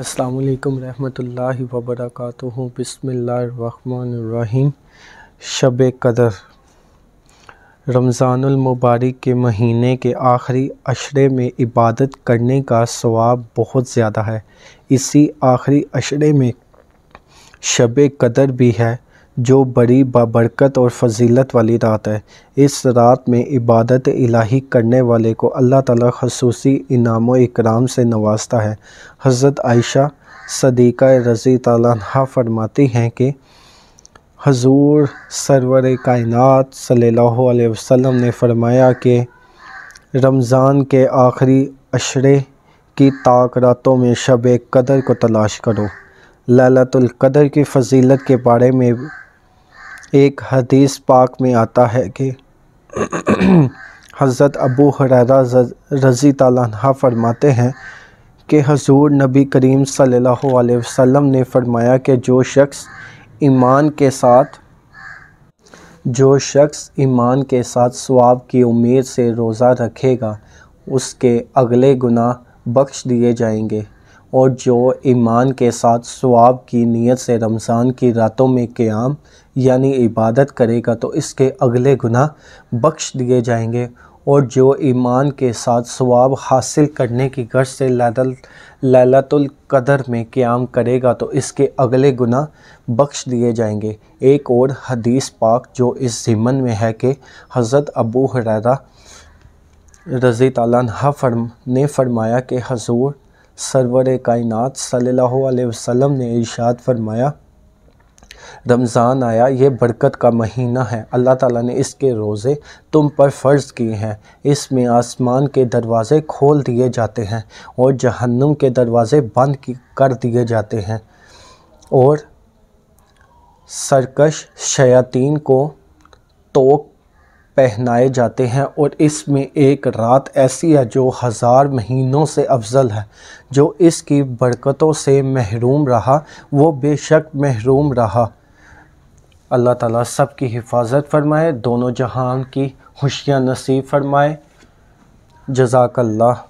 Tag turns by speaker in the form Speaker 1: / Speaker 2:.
Speaker 1: अस्सलाम वालेकुम रहमतुल्लाहि व बरकातुहू रहीम शब कदर रमज़ानुल मुबारक के महीने के आखिरी अशरे में इबादत करने का सवाब बहुत ज़्यादा है इसी आखिरी अशरे में शब कदर भी है जो बड़ी बाबरकत और फजीलत वाली रात है इस रात में इबादत इलाही करने वाले को अल्लाह ताला खसूसी इनाम व इकराम से नवाजता है हज़रत आयशा सदीक़ा रज़ी तला फरमाती हैं कि हजूर सरवर कायनत सल्लल्लाहु अलैहि वसल्लम ने फरमाया कि रमज़ान के आखिरी अशरे की ताक रातों में शब कदर को तलाश करो ललतुल्कदर की फ़जीलत के बारे में एक हदीस पाक में आता है कि हज़रत अबू हरारा रज़ी तला फरमाते हैं कि हजूर नबी करीम सल्लल्लाहु अलैहि वसल्लम ने फरमाया कि जो शख्स ईमान के साथ जो शख्स ईमान के साथ स्वाब की उम्मीद से रोज़ा रखेगा उसके अगले गुनाह बख्श दिए जाएंगे और जो ईमान के साथ स्वाब की नीयत से रमज़ान की रातों में क़्याम यानी इबादत करेगा तो इसके अगले गुना बख्श दिए जाएंगे और जो ईमान के साथ स्वाब हासिल करने की गर्ज से लैलतुल कदर में क़्याम करेगा तो इसके अगले गुना बख्श दिए जाएंगे एक और हदीस पाक जो इस ज़िमन में है कि हज़रत अबू हररा रज़ी तला फर्म ने फरमाया कि हजूर सरवर कायनत सल्लल्लाहु ने इशाद फरमाया रमज़ान आया ये बरकत का महीना है अल्लाह ताला ने इसके रोज़े तुम पर फ़र्ज़ किए हैं इसमें आसमान के दरवाज़े खोल दिए जाते हैं और जहन्नुम के दरवाज़े बंद कर दिए जाते हैं और सरकश शयातीन को तोक पहनाए जाते हैं और इसमें एक रात ऐसी है जो हज़ार महीनों से अफजल है जो इसकी बरकतों से महरूम रहा वो बेशक महरूम रहा अल्लाह ताला सब की हिफाजत फरमाए दोनों जहान की खुशियाँ नसीब फरमाए जजाकल्ला